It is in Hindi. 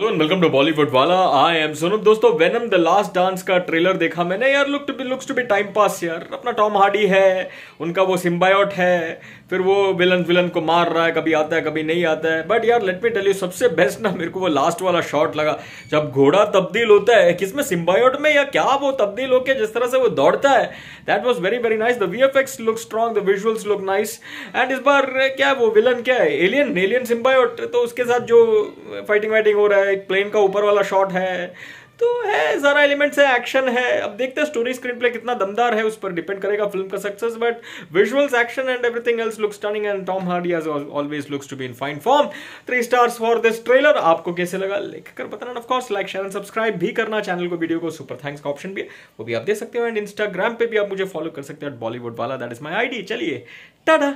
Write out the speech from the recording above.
hello and welcome to Bollywood वाला आई एम सोनम दोस्तों वेनम द लास्ट डांस का ट्रेलर देखा मैंने यार look to be looks to be time pass यार अपना टॉम हार्डी है उनका वो सिम्बायोट है फिर वो विलन विलन को मार रहा है कभी आता है कभी नहीं आता है बट यार लेट मी टेल यू सबसे बेस्ट ना मेरे को वो लास्ट वाला शॉट लगा जब घोड़ा तब्दील होता है किसमें सिम्बायोट में या क्या वो तब्दील होकर जिस तरह से वो दौड़ता है that was very very nice the V F X look strong the visuals look nice and इस बार क्या है वो विलन क्या है एलियन एलियन सिम्बायोट तो उसके साथ जो फाइटिंग वाइटिंग हो रहा है एक प्लेन का ऊपर वाला शॉट है तो है सारा एलिमेंट्स है एक्शन है अब देखते हैं स्टोरी स्क्रीन प्ले कितना दमदार है उस पर डिपेंड करेगा फिल्म का success but visuals action and everything else looks turning and Tom Hardy as always looks to be in fine form three stars for this trailer आपको कैसे लगा लिख कर बताना of course like share and subscribe भी करना चैनल को वीडियो को सुपर थैंक्स का ऑप्शन भी वो भी आप दे सकते हो एंड इंस्टाग्राम पे भी आप मुझे फॉलो कर सकते हो बॉलीवुड वाला दैट इज माई आई चलिए टाटा